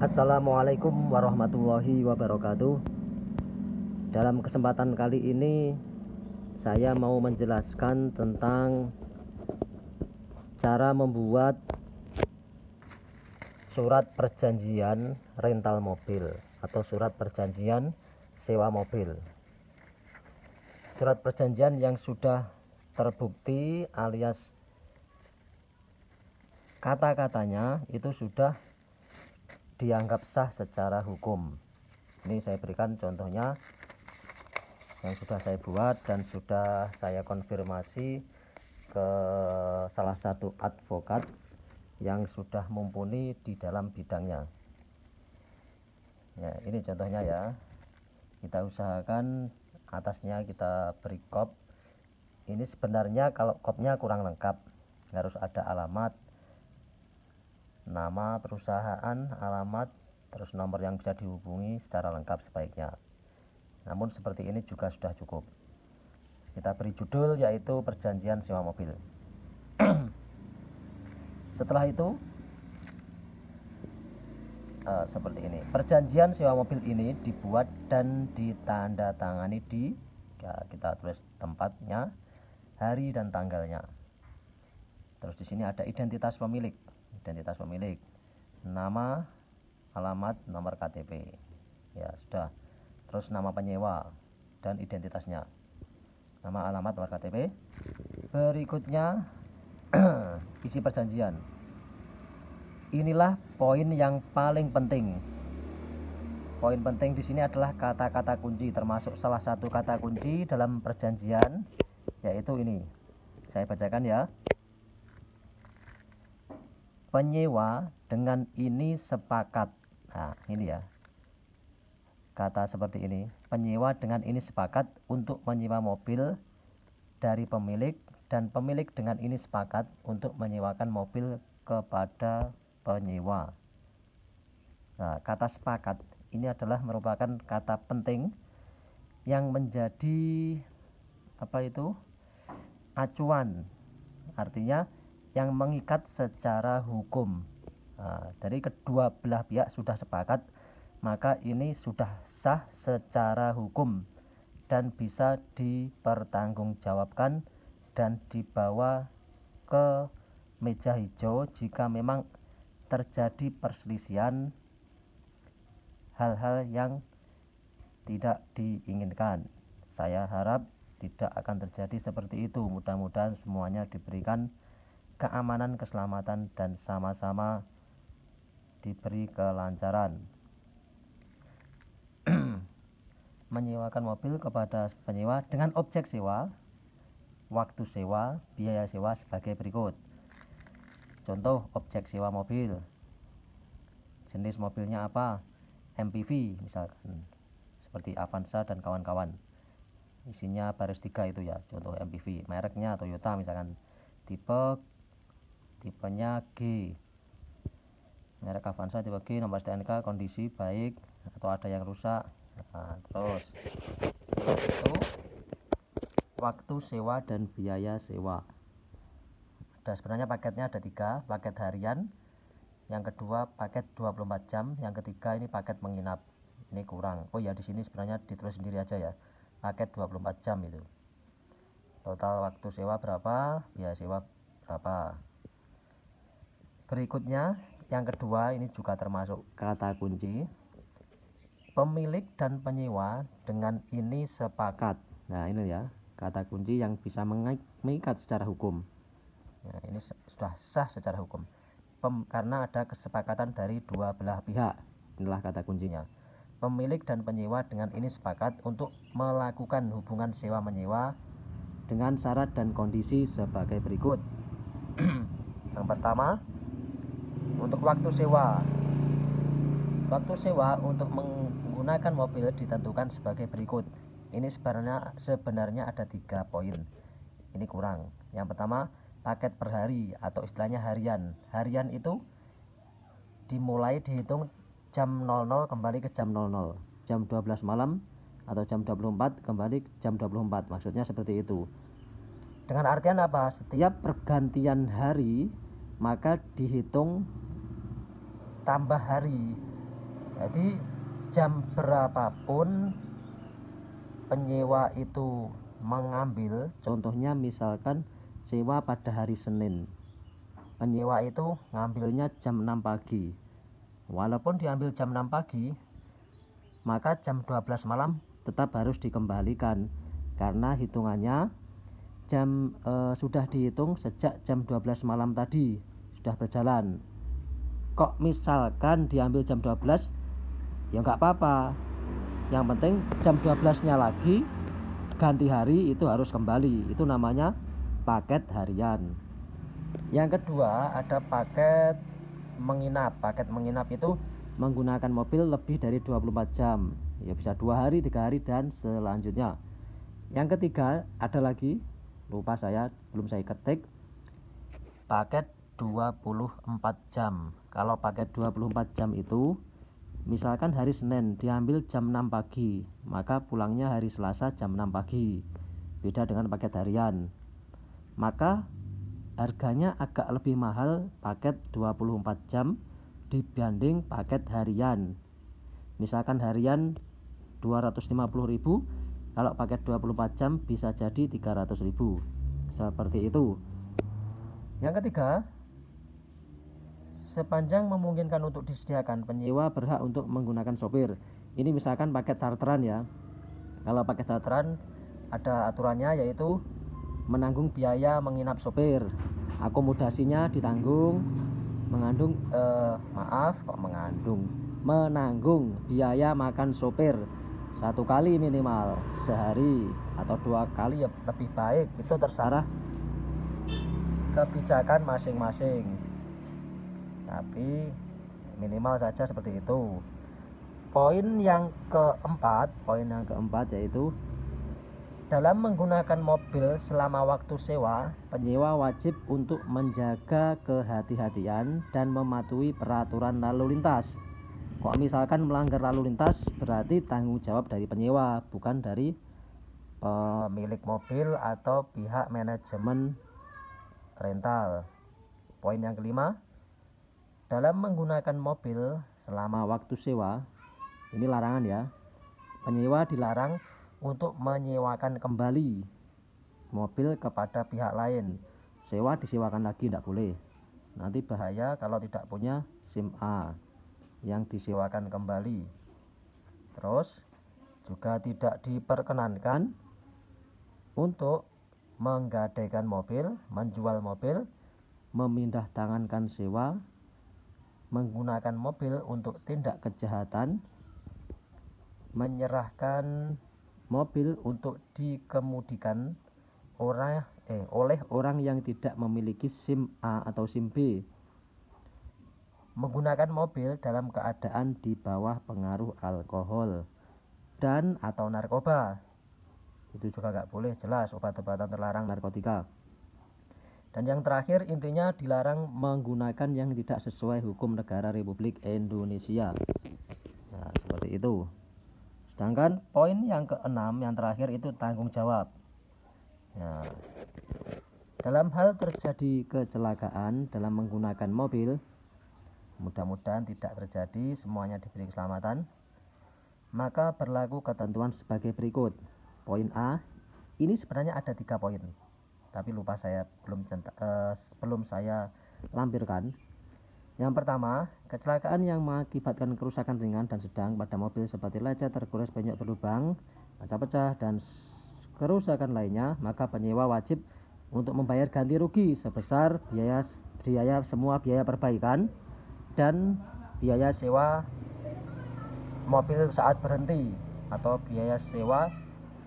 Assalamualaikum warahmatullahi wabarakatuh Dalam kesempatan kali ini Saya mau menjelaskan tentang Cara membuat Surat perjanjian rental mobil Atau surat perjanjian sewa mobil Surat perjanjian yang sudah terbukti alias Kata-katanya itu sudah dianggap sah secara hukum ini saya berikan contohnya yang sudah saya buat dan sudah saya konfirmasi ke salah satu advokat yang sudah mumpuni di dalam bidangnya ya ini contohnya ya kita usahakan atasnya kita beri kop ini sebenarnya kalau kopnya kurang lengkap harus ada alamat nama perusahaan, alamat, terus nomor yang bisa dihubungi secara lengkap sebaiknya. Namun seperti ini juga sudah cukup. Kita beri judul yaitu perjanjian sewa mobil. Setelah itu uh, seperti ini. Perjanjian sewa mobil ini dibuat dan ditandatangani di ya, kita tulis tempatnya, hari dan tanggalnya. Terus di sini ada identitas pemilik identitas pemilik nama alamat nomor KTP ya sudah terus nama penyewa dan identitasnya nama alamat nomor KTP berikutnya isi perjanjian inilah poin yang paling penting poin penting di sini adalah kata-kata kunci termasuk salah satu kata kunci dalam perjanjian yaitu ini saya bacakan ya penyewa dengan ini sepakat. Nah, ini ya. Kata seperti ini, penyewa dengan ini sepakat untuk menyewa mobil dari pemilik dan pemilik dengan ini sepakat untuk menyewakan mobil kepada penyewa. Nah, kata sepakat ini adalah merupakan kata penting yang menjadi apa itu? acuan. Artinya yang mengikat secara hukum. Ah, dari kedua belah pihak sudah sepakat, maka ini sudah sah secara hukum dan bisa dipertanggungjawabkan dan dibawa ke meja hijau jika memang terjadi perselisihan hal-hal yang tidak diinginkan. Saya harap tidak akan terjadi seperti itu. Mudah-mudahan semuanya diberikan keamanan, keselamatan, dan sama-sama diberi kelancaran. Menyewakan mobil kepada penyewa dengan objek sewa, waktu sewa, biaya sewa sebagai berikut. Contoh objek sewa mobil. Jenis mobilnya apa? MPV misalkan. Seperti Avanza dan kawan-kawan. Isinya baris tiga itu ya, contoh MPV. Mereknya Toyota misalkan. Tipe tipenya G merek Avanza tipe G nomor STNK kondisi baik atau ada yang rusak nah, terus itu waktu sewa dan biaya sewa dan sebenarnya paketnya ada tiga paket harian yang kedua paket 24 jam yang ketiga ini paket menginap ini kurang oh ya di sini sebenarnya ditulis sendiri aja ya paket 24 jam itu total waktu sewa berapa biaya sewa berapa Berikutnya, yang kedua ini juga termasuk kata kunci. Pemilik dan penyewa dengan ini sepakat. Nah, ini ya, kata kunci yang bisa mengikat secara hukum. Nah, ini sudah sah secara hukum. Pem, karena ada kesepakatan dari dua belah pihak. Inilah kata kuncinya. Pemilik dan penyewa dengan ini sepakat untuk melakukan hubungan sewa menyewa dengan syarat dan kondisi sebagai berikut. Yang pertama, untuk waktu sewa waktu sewa untuk menggunakan mobil ditentukan sebagai berikut ini sebenarnya sebenarnya ada tiga poin ini kurang yang pertama paket per hari atau istilahnya harian harian itu dimulai dihitung jam 00 kembali ke jam 00 jam 12 malam atau jam 24 kembali ke jam 24 maksudnya seperti itu dengan artian apa setiap pergantian hari maka dihitung tambah hari jadi jam berapapun penyewa itu mengambil contohnya misalkan sewa pada hari Senin penyewa itu ngambilnya jam 6 pagi walaupun diambil jam 6 pagi maka jam 12 malam tetap harus dikembalikan karena hitungannya jam e, sudah dihitung sejak jam 12 malam tadi sudah berjalan kok misalkan diambil jam 12 ya nggak apa-apa yang penting jam 12 nya lagi ganti hari itu harus kembali itu namanya paket harian yang kedua ada paket menginap paket menginap itu menggunakan mobil lebih dari 24 jam ya bisa dua hari tiga hari dan selanjutnya yang ketiga ada lagi lupa saya belum saya ketik paket 24 jam kalau paket 24 jam itu misalkan hari Senin diambil jam 6 pagi maka pulangnya hari Selasa jam 6 pagi beda dengan paket harian maka harganya agak lebih mahal paket 24 jam dibanding paket harian misalkan harian 250.000 kalau paket 24 jam bisa jadi 300.000 seperti itu yang ketiga sepanjang memungkinkan untuk disediakan penyewa berhak untuk menggunakan sopir ini misalkan paket charteran ya kalau paket charteran ada aturannya yaitu menanggung biaya menginap sopir akomodasinya ditanggung mengandung eh, maaf kok mengandung menanggung biaya makan sopir satu kali minimal sehari atau dua kali ya lebih baik itu terserah kebijakan masing-masing tapi minimal saja seperti itu poin yang keempat poin yang keempat yaitu dalam menggunakan mobil selama waktu sewa, penyewa wajib untuk menjaga kehati-hatian dan mematuhi peraturan lalu lintas. Kok misalkan melanggar lalu lintas berarti tanggung jawab dari penyewa, bukan dari pemilik mobil atau pihak manajemen rental. Poin yang kelima, dalam menggunakan mobil selama waktu sewa, ini larangan ya. Penyewa dilarang untuk menyewakan kembali mobil kepada pihak lain. Sewa disewakan lagi tidak boleh. Nanti bahaya kalau tidak punya SIM A yang disewakan kembali. Terus juga tidak diperkenankan untuk menggadaikan mobil, menjual mobil, memindah tangankan sewa menggunakan mobil untuk tindak kejahatan menyerahkan mobil untuk dikemudikan orang eh, oleh orang yang tidak memiliki SIM A atau SIM B menggunakan mobil dalam keadaan di bawah pengaruh alkohol dan atau narkoba itu juga nggak boleh jelas obat-obatan terlarang narkotika dan yang terakhir intinya dilarang menggunakan yang tidak sesuai hukum negara Republik Indonesia. Nah, seperti itu. Sedangkan poin yang keenam yang terakhir itu tanggung jawab. Nah, dalam hal terjadi kecelakaan dalam menggunakan mobil, mudah-mudahan tidak terjadi, semuanya diberi keselamatan. Maka berlaku ketentuan sebagai berikut. Poin A, ini sebenarnya ada tiga poin tapi lupa saya belum centa, eh, belum saya lampirkan. Yang pertama, kecelakaan yang mengakibatkan kerusakan ringan dan sedang pada mobil seperti lecet, tergores banyak berlubang, pecah-pecah dan kerusakan lainnya, maka penyewa wajib untuk membayar ganti rugi sebesar biaya biaya semua biaya perbaikan dan biaya sewa mobil saat berhenti atau biaya sewa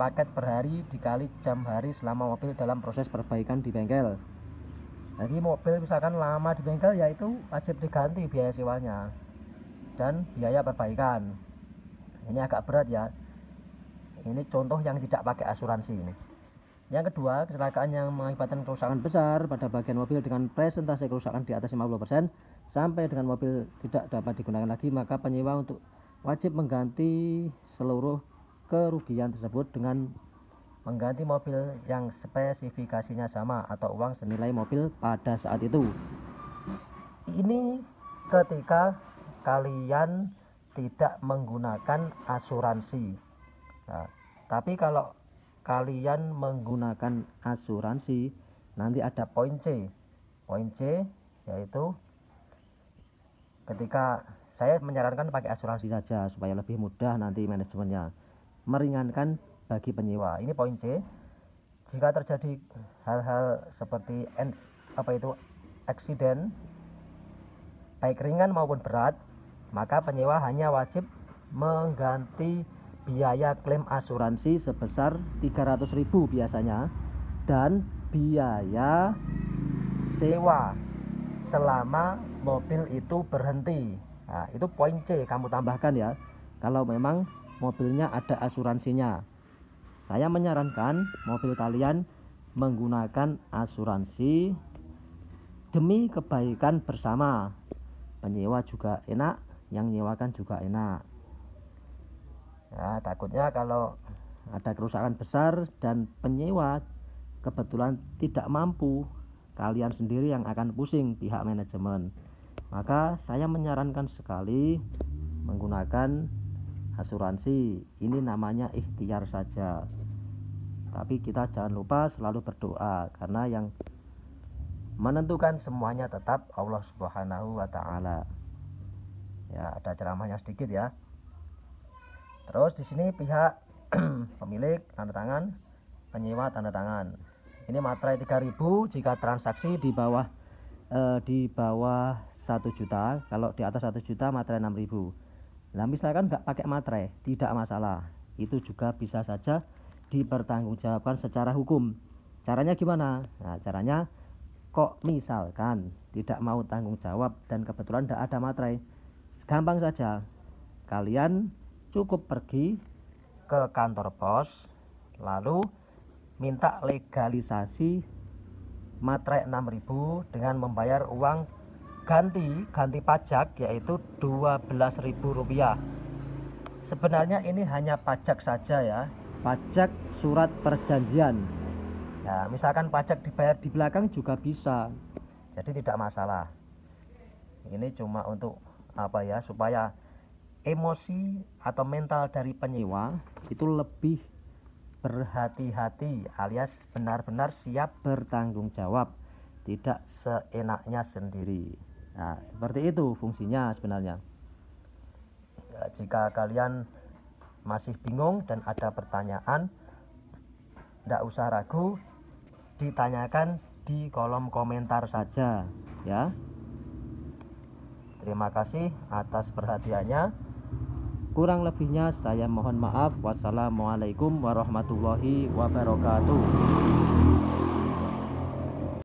paket per hari dikali jam hari selama mobil dalam proses perbaikan di bengkel jadi mobil misalkan lama di bengkel yaitu wajib diganti biaya sewanya dan biaya perbaikan ini agak berat ya ini contoh yang tidak pakai asuransi ini yang kedua, kecelakaan yang mengakibatkan kerusakan besar pada bagian mobil dengan presentasi kerusakan di atas 50% sampai dengan mobil tidak dapat digunakan lagi, maka penyewa untuk wajib mengganti seluruh kerugian tersebut dengan mengganti mobil yang spesifikasinya sama atau uang senilai mobil pada saat itu. Ini ketika kalian tidak menggunakan asuransi. Nah, tapi kalau kalian menggunakan asuransi, nanti ada poin C. Poin C yaitu ketika saya menyarankan pakai asuransi saja supaya lebih mudah nanti manajemennya meringankan bagi penyewa. Ini poin C. Jika terjadi hal-hal seperti apa itu accident baik ringan maupun berat, maka penyewa hanya wajib mengganti biaya klaim asuransi sebesar 300.000 biasanya dan biaya sewa selama mobil itu berhenti. Nah, itu poin C kamu tambahkan ya. Kalau memang mobilnya ada asuransinya. Saya menyarankan mobil kalian menggunakan asuransi demi kebaikan bersama. Penyewa juga enak, yang nyewakan juga enak. Ya, takutnya kalau ada kerusakan besar dan penyewa kebetulan tidak mampu, kalian sendiri yang akan pusing pihak manajemen. Maka saya menyarankan sekali menggunakan asuransi ini namanya ikhtiar saja tapi kita jangan lupa selalu berdoa karena yang menentukan semuanya tetap Allah Subhanahu wa taala. Ya, ada ceramahnya sedikit ya. Terus di sini pihak pemilik tanda tangan, penyewa tanda tangan. Ini materai 3000 jika transaksi di bawah eh, di bawah 1 juta, kalau di atas 1 juta materai 6000. Nah, misalkan nggak pakai materai, tidak masalah. Itu juga bisa saja dipertanggungjawabkan secara hukum. Caranya gimana? Nah, caranya kok misalkan tidak mau tanggung jawab dan kebetulan tidak ada materai. Gampang saja. Kalian cukup pergi ke kantor pos lalu minta legalisasi materai 6000 dengan membayar uang ganti ganti pajak yaitu Rp12.000. Sebenarnya ini hanya pajak saja ya, pajak surat perjanjian. Ya, misalkan pajak dibayar di belakang juga bisa. Jadi tidak masalah. Ini cuma untuk apa ya supaya emosi atau mental dari penyewa itu lebih berhati-hati alias benar-benar siap bertanggung jawab tidak seenaknya sendiri. Nah, seperti itu fungsinya sebenarnya. Ya, jika kalian masih bingung dan ada pertanyaan, tidak usah ragu, ditanyakan di kolom komentar saja, ya. Terima kasih atas perhatiannya. Kurang lebihnya saya mohon maaf. Wassalamualaikum warahmatullahi wabarakatuh.